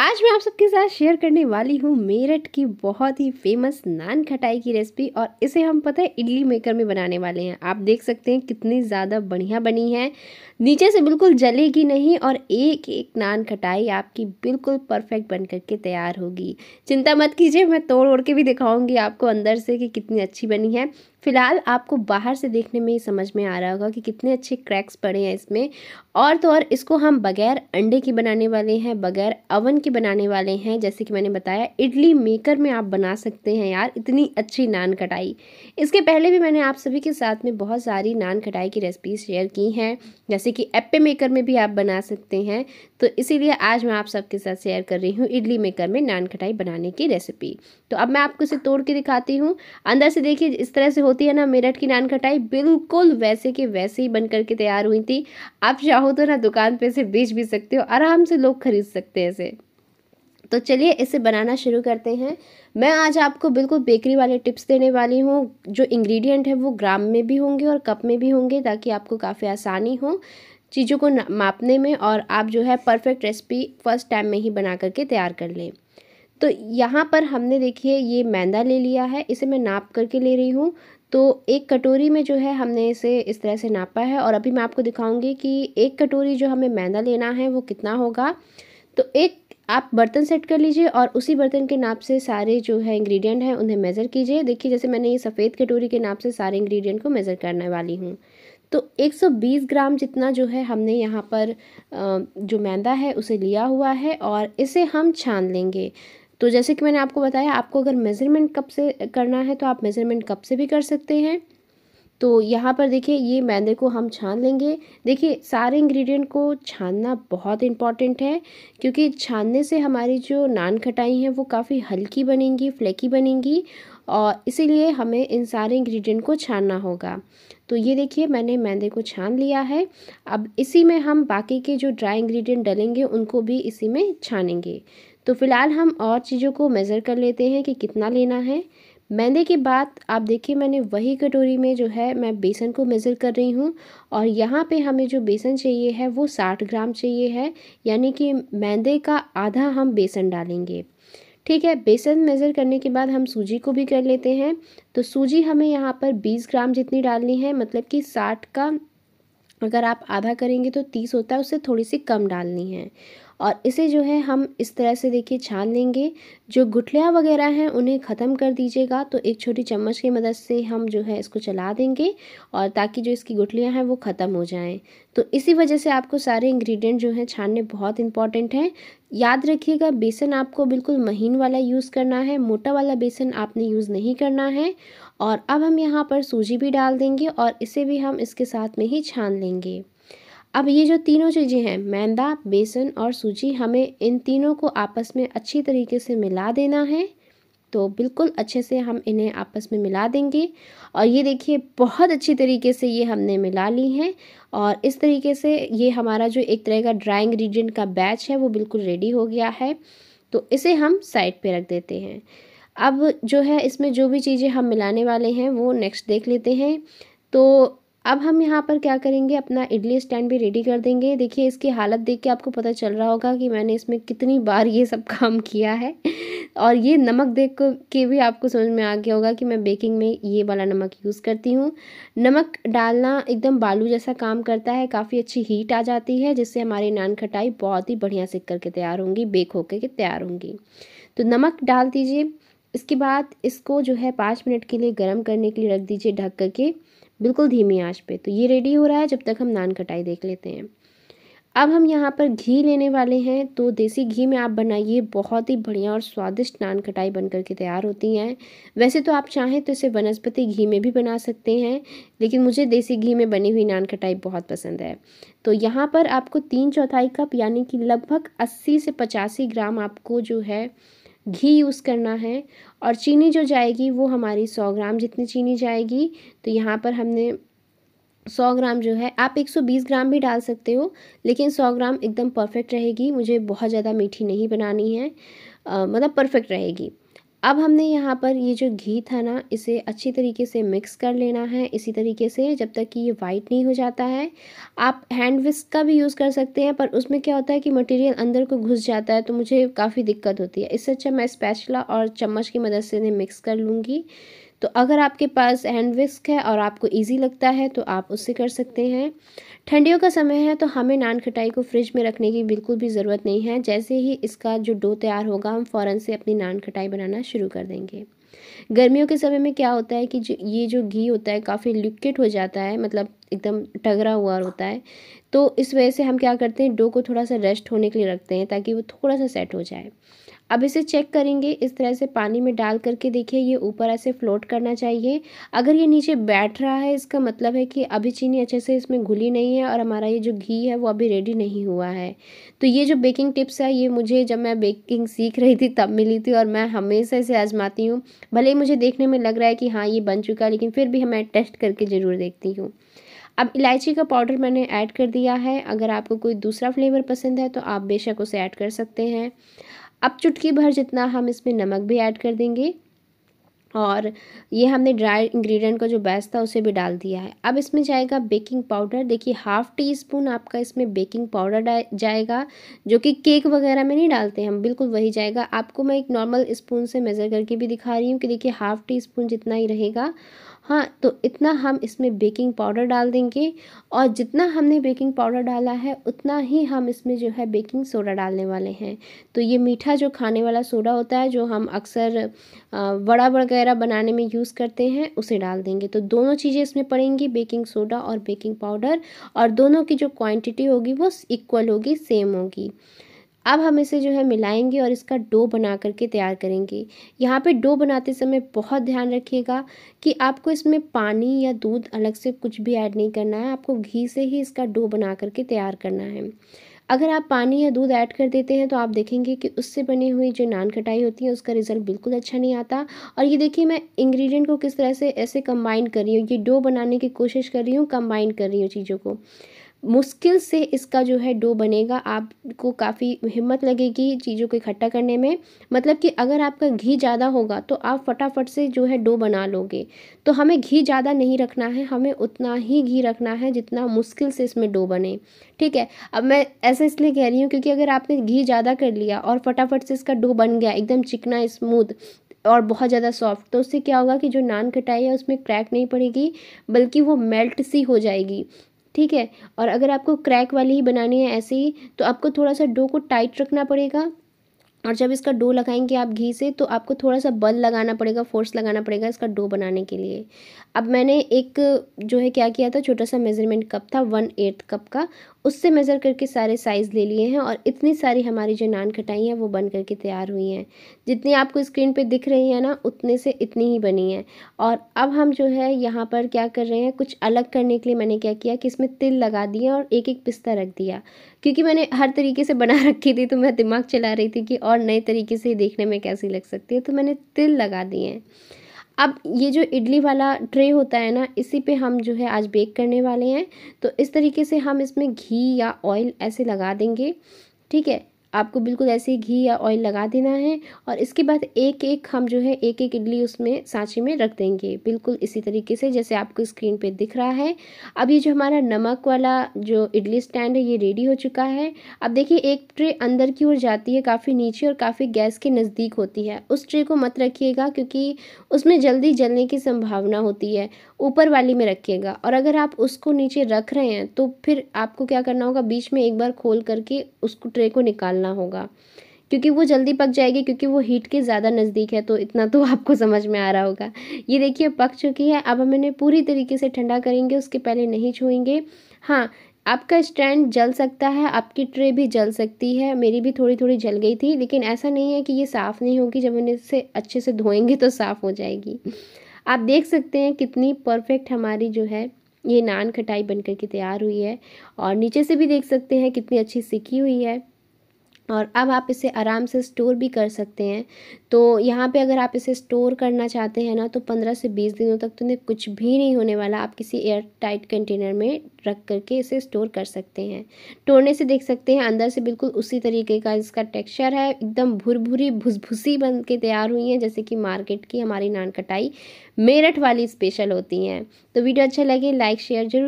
आज मैं आप सबके साथ शेयर करने वाली हूँ मेरठ की बहुत ही फेमस नान खटाई की रेसिपी और इसे हम पता है इडली मेकर में बनाने वाले हैं आप देख सकते हैं कितनी ज़्यादा बढ़िया बनी है नीचे से बिल्कुल जलेगी नहीं और एक एक नान खटाई आपकी बिल्कुल परफेक्ट बन करके तैयार होगी चिंता मत कीजिए मैं तोड़ ओड़ के भी दिखाऊँगी आपको अंदर से कि कितनी अच्छी बनी है फ़िलहाल आपको बाहर से देखने में ही समझ में आ रहा होगा कि कितने अच्छे क्रैक्स पड़े हैं इसमें और तो और इसको हम बगैर अंडे के बनाने वाले हैं बगैर अवन के बनाने वाले हैं जैसे कि मैंने बताया इडली मेकर में आप बना सकते हैं यार इतनी अच्छी नान कटाई इसके पहले भी मैंने आप सभी के साथ में बहुत सारी नान कटाई की रेसिपी शेयर की हैं जैसे कि एप्पे मेकर में भी आप बना सकते हैं तो इसीलिए आज मैं आप सबके साथ शेयर कर रही हूँ इडली मेकर में नान कटाई बनाने की रेसिपी तो अब मैं आपको इसे तोड़ के दिखाती हूँ अंदर से देखिए इस तरह से होती होती है ना मेरठ की नान खटाई बिल्कुल वैसे के वैसे ही बन करके तैयार हुई थी आप चाहो तो ना दुकान पे इसे बेच भी सकते हो आराम से लोग खरीद सकते हैं इसे तो चलिए इसे बनाना शुरू करते हैं मैं आज आपको बिल्कुल बेकरी वाले टिप्स देने वाली हूँ जो इंग्रेडिएंट है वो ग्राम में भी होंगे और कप में भी होंगे ताकि आपको काफ़ी आसानी हो चीज़ों को मापने में और आप जो है परफेक्ट रेसिपी फर्स्ट टाइम में ही बना करके तैयार कर लें तो यहाँ पर हमने देखिए ये मैदा ले लिया है इसे मैं नाप करके ले रही हूँ तो एक कटोरी में जो है हमने इसे इस तरह से नापा है और अभी मैं आपको दिखाऊंगी कि एक कटोरी जो हमें मैदा लेना है वो कितना होगा तो एक आप बर्तन सेट कर लीजिए और उसी बर्तन के नाप से सारे जो है इंग्रेडिएंट हैं उन्हें मेज़र कीजिए देखिए जैसे मैंने ये सफ़ेद कटोरी के नाप से सारे इंग्रेडिएंट को मेज़र करने वाली हूँ तो 120 ग्राम जितना जो है हमने यहाँ पर जो मैदा है उसे लिया हुआ है और इसे हम छान लेंगे तो जैसे कि मैंने आपको बताया आपको अगर मेज़रमेंट कप से करना है तो आप मेज़रमेंट कप से भी कर सकते हैं तो यहाँ पर देखिए ये मैदे को हम छान लेंगे देखिए सारे इंग्रेडिएंट को छानना बहुत इम्पॉर्टेंट है क्योंकि छानने से हमारी जो नान खटाई है वो काफ़ी हल्की बनेंगी फ्लेकी बनेंगी और इसीलिए हमें इन सारे इंग्रेडिएंट को छानना होगा तो ये देखिए मैंने मैदे को छान लिया है अब इसी में हम बाकी के जो ड्राई इंग्रीडियंट डलेंगे उनको भी इसी में छानेंगे तो फ़िलहाल हम और चीज़ों को मेज़र कर लेते हैं कि कितना लेना है मैदे के बाद आप देखिए मैंने वही कटोरी में जो है मैं बेसन को मेज़र कर रही हूँ और यहाँ पे हमें जो बेसन चाहिए है वो साठ ग्राम चाहिए है यानी कि मैदे का आधा हम बेसन डालेंगे ठीक है बेसन मेज़र करने के बाद हम सूजी को भी कर लेते हैं तो सूजी हमें यहाँ पर बीस ग्राम जितनी डालनी है मतलब कि साठ का अगर आप आधा करेंगे तो तीस होता है उससे थोड़ी सी कम डालनी है और इसे जो है हम इस तरह से देखिए छान लेंगे जो गुठलियाँ वगैरह हैं उन्हें ख़त्म कर दीजिएगा तो एक छोटी चम्मच की मदद से हम जो है इसको चला देंगे और ताकि जो इसकी गुठलियाँ हैं वो ख़त्म हो जाएँ तो इसी वजह से आपको सारे इंग्रेडिएंट जो हैं छानने बहुत इंपॉर्टेंट हैं याद रखिएगा बेसन आपको बिल्कुल महीन वाला यूज़ करना है मोटा वाला बेसन आपने यूज़ नहीं करना है और अब हम यहाँ पर सूजी भी डाल देंगे और इसे भी हम इसके साथ में ही छान लेंगे अब ये जो तीनों चीज़ें हैं मैदा बेसन और सूजी हमें इन तीनों को आपस में अच्छी तरीके से मिला देना है तो बिल्कुल अच्छे से हम इन्हें आपस में मिला देंगे और ये देखिए बहुत अच्छी तरीके से ये हमने मिला ली हैं और इस तरीके से ये हमारा जो एक तरह का ड्राई इंग्रेडिएंट का बैच है वो बिल्कुल रेडी हो गया है तो इसे हम साइड पे रख देते हैं अब जो है इसमें जो भी चीज़ें हम मिलाने वाले हैं वो नेक्स्ट देख लेते हैं तो अब हम यहाँ पर क्या करेंगे अपना इडली स्टैंड भी रेडी कर देंगे देखिए इसकी हालत देख के आपको पता चल रहा होगा कि मैंने इसमें कितनी बार ये सब काम किया है और ये नमक देख के भी आपको समझ में आ गया होगा कि मैं बेकिंग में ये वाला नमक यूज़ करती हूँ नमक डालना एकदम बालू जैसा काम करता है काफ़ी अच्छी हीट आ जाती है जिससे हमारी नान खटाई बहुत ही बढ़िया से करके तैयार होंगी बेक होकर के तैयार होंगी तो नमक डाल दीजिए इसके बाद इसको जो है पाँच मिनट के लिए गर्म करने के लिए रख दीजिए ढक करके बिल्कुल धीमी आंच पे तो ये रेडी हो रहा है जब तक हम नान कटाई देख लेते हैं अब हम यहाँ पर घी लेने वाले हैं तो देसी घी में आप बनाइए बहुत ही बढ़िया और स्वादिष्ट नान खटाई बन करके तैयार होती हैं वैसे तो आप चाहें तो इसे वनस्पति घी में भी बना सकते हैं लेकिन मुझे देसी घी में बनी हुई नान खटाई बहुत पसंद है तो यहाँ पर आपको तीन चौथाई कप यानी कि लगभग अस्सी से पचासी ग्राम आपको जो है घी यूज़ करना है और चीनी जो जाएगी वो हमारी सौ ग्राम जितनी चीनी जाएगी तो यहाँ पर हमने सौ ग्राम जो है आप एक सौ बीस ग्राम भी डाल सकते हो लेकिन सौ ग्राम एकदम परफेक्ट रहेगी मुझे बहुत ज़्यादा मीठी नहीं बनानी है आ, मतलब परफेक्ट रहेगी अब हमने यहाँ पर ये जो घी था ना इसे अच्छी तरीके से मिक्स कर लेना है इसी तरीके से जब तक कि ये वाइट नहीं हो जाता है आप हैंड विस्क का भी यूज़ कर सकते हैं पर उसमें क्या होता है कि मटेरियल अंदर को घुस जाता है तो मुझे काफ़ी दिक्कत होती है इससे अच्छा मैं स्पैचला और चम्मच की मदद से इन्हें मिक्स कर लूँगी तो अगर आपके पास हैंड विस्क है और आपको ईजी लगता है तो आप उससे कर सकते हैं ठंडियों का समय है तो हमें नान खटाई को फ्रिज में रखने की बिल्कुल भी ज़रूरत नहीं है जैसे ही इसका जो डो तैयार होगा हम फ़ौर से अपनी नान खटाई बनाना शुरू कर देंगे गर्मियों के समय में क्या होता है कि जो ये जो घी होता है काफ़ी लिक्विड हो जाता है मतलब एकदम टगरा हुआ होता है तो इस वजह से हम क्या करते हैं डो को थोड़ा सा रेस्ट होने के लिए रखते हैं ताकि वो थोड़ा सा सेट हो जाए अब इसे चेक करेंगे इस तरह से पानी में डाल करके देखिए ये ऊपर ऐसे फ्लोट करना चाहिए अगर ये नीचे बैठ रहा है इसका मतलब है कि अभी चीनी अच्छे से इसमें घुली नहीं है और हमारा ये जो घी है वो अभी रेडी नहीं हुआ है तो ये जो बेकिंग टिप्स है ये मुझे जब मैं बेकिंग सीख रही थी तब मिली थी और मैं हमेशा इसे आजमाती हूँ भले ही मुझे देखने में लग रहा है कि हाँ ये बन चुका है लेकिन फिर भी हमें टेस्ट करके ज़रूर देखती हूँ अब इलायची का पाउडर मैंने ऐड कर दिया है अगर आपको कोई दूसरा फ्लेवर पसंद है तो आप बेशक उसे ऐड कर सकते हैं अब चुटकी भर जितना हम इसमें नमक भी ऐड कर देंगे और ये हमने ड्राई इंग्रेडिएंट का जो बैस था उसे भी डाल दिया है अब इसमें जाएगा बेकिंग पाउडर देखिए हाफ़ टी स्पून आपका इसमें बेकिंग पाउडर जाएगा जो कि केक वगैरह में नहीं डालते हम बिल्कुल वही जाएगा आपको मैं एक नॉर्मल स्पून से मेज़र करके भी दिखा रही हूँ कि देखिए हाफ़ टी स्पून जितना ही रहेगा हाँ तो इतना हम इसमें बेकिंग पाउडर डाल देंगे और जितना हमने बेकिंग पाउडर डाला है उतना ही हम इसमें जो है बेकिंग सोडा डालने वाले हैं तो ये मीठा जो खाने वाला सोडा होता है जो हम अक्सर वड़ा वगैरह बनाने में यूज़ करते हैं उसे डाल देंगे तो दोनों चीज़ें इसमें पड़ेंगी बेकिंग सोडा और बेकिंग पाउडर और दोनों की जो क्वान्टिटी होगी वो इक्वल होगी सेम होगी अब हम इसे जो है मिलाएंगे और इसका डो बना करके तैयार करेंगे यहाँ पे डो बनाते समय बहुत ध्यान रखिएगा कि आपको इसमें पानी या दूध अलग से कुछ भी ऐड नहीं करना है आपको घी से ही इसका डो बना करके तैयार करना है अगर आप पानी या दूध ऐड कर देते हैं तो आप देखेंगे कि उससे बनी हुई जो नान खटाई होती है उसका रिज़ल्ट बिल्कुल अच्छा नहीं आता और ये देखिए मैं इंग्रेडिएंट को किस तरह से ऐसे कंबाइन कर रही हूँ ये डो बनाने की कोशिश कर रही हूँ कंबाइन कर रही हूँ चीज़ों को मुश्किल से इसका जो है डो बनेगा आपको काफ़ी हिम्मत लगेगी चीज़ों को इकट्ठा करने में मतलब कि अगर आपका घी ज़्यादा होगा तो आप फटाफट से जो है डो बना लोगे तो हमें घी ज़्यादा नहीं रखना है हमें उतना ही घी रखना है जितना मुश्किल से इसमें डो बने ठीक है अब मैं ऐसा इसलिए कह रही हूँ क्योंकि अगर आपने घी ज़्यादा कर लिया और फटाफट से इसका डो बन गया एकदम चिकना स्मूथ और बहुत ज़्यादा सॉफ्ट तो उससे क्या होगा कि जो नान कटाई है उसमें क्रैक नहीं पड़ेगी बल्कि वो मेल्ट सी हो जाएगी ठीक है और अगर आपको क्रैक वाली ही बनानी है ऐसे ही तो आपको थोड़ा सा डो को टाइट रखना पड़ेगा और जब इसका डो लगाएंगे आप घी से तो आपको थोड़ा सा बल लगाना पड़ेगा फोर्स लगाना पड़ेगा इसका डो बनाने के लिए अब मैंने एक जो है क्या किया था छोटा सा मेज़रमेंट कप था वन एट्थ कप का उससे मेज़र करके सारे साइज़ ले लिए हैं और इतनी सारी हमारी जो नान खटाई हैं वो बन करके तैयार हुई हैं जितनी आपको स्क्रीन पे दिख रही है ना उतने से इतनी ही बनी है और अब हम जो है यहाँ पर क्या कर रहे हैं कुछ अलग करने के लिए मैंने क्या किया कि इसमें तिल लगा दिए और एक एक पिस्ता रख दिया क्योंकि मैंने हर तरीके से बना रखी थी तो मैं दिमाग चला रही थी कि और नए तरीके से देखने में कैसी लग सकती है तो मैंने तिल लगा दिए हैं अब ये जो इडली वाला ट्रे होता है ना इसी पे हम जो है आज बेक करने वाले हैं तो इस तरीके से हम इसमें घी या ऑयल ऐसे लगा देंगे ठीक है आपको बिल्कुल ऐसे ही घी या ऑयल लगा देना है और इसके बाद एक एक हम जो है एक एक इडली उसमें सांची में रख देंगे बिल्कुल इसी तरीके से जैसे आपको स्क्रीन पे दिख रहा है अब ये जो हमारा नमक वाला जो इडली स्टैंड है ये रेडी हो चुका है अब देखिए एक ट्रे अंदर की ओर जाती है काफ़ी नीचे और काफ़ी गैस के नज़दीक होती है उस ट्रे को मत रखिएगा क्योंकि उसमें जल्दी जलने की संभावना होती है ऊपर वाली में रखिएगा और अगर आप उसको नीचे रख रहे हैं तो फिर आपको क्या करना होगा बीच में एक बार खोल करके उसको ट्रे को निकालना डालना होगा क्योंकि वो जल्दी पक जाएगी क्योंकि वो हीट के ज़्यादा नज़दीक है तो इतना तो आपको समझ में आ रहा होगा ये देखिए पक चुकी है अब हम इन्हें पूरी तरीके से ठंडा करेंगे उसके पहले नहीं छुएंगे हाँ आपका स्टैंड जल सकता है आपकी ट्रे भी जल सकती है मेरी भी थोड़ी थोड़ी जल गई थी लेकिन ऐसा नहीं है कि ये साफ़ नहीं होगी जब इन्हें इसे अच्छे से धोएंगे तो साफ़ हो जाएगी आप देख सकते हैं कितनी परफेक्ट हमारी जो है ये नान खटाई बनकर के तैयार हुई है और नीचे से भी देख सकते हैं कितनी अच्छी सीखी हुई है और अब आप इसे आराम से स्टोर भी कर सकते हैं तो यहाँ पे अगर आप इसे स्टोर करना चाहते हैं ना तो पंद्रह से बीस दिनों तक तो इन्हें कुछ भी नहीं होने वाला आप किसी एयर टाइट कंटेनर में रख करके इसे स्टोर कर सकते हैं तोड़ने से देख सकते हैं अंदर से बिल्कुल उसी तरीके का इसका टेक्सचर है एकदम भुर भुरी भुसभुसी बन के तैयार हुई हैं जैसे कि मार्केट की हमारी नान कटाई मेरठ वाली स्पेशल होती हैं तो वीडियो अच्छा लगे लाइक शेयर जरूर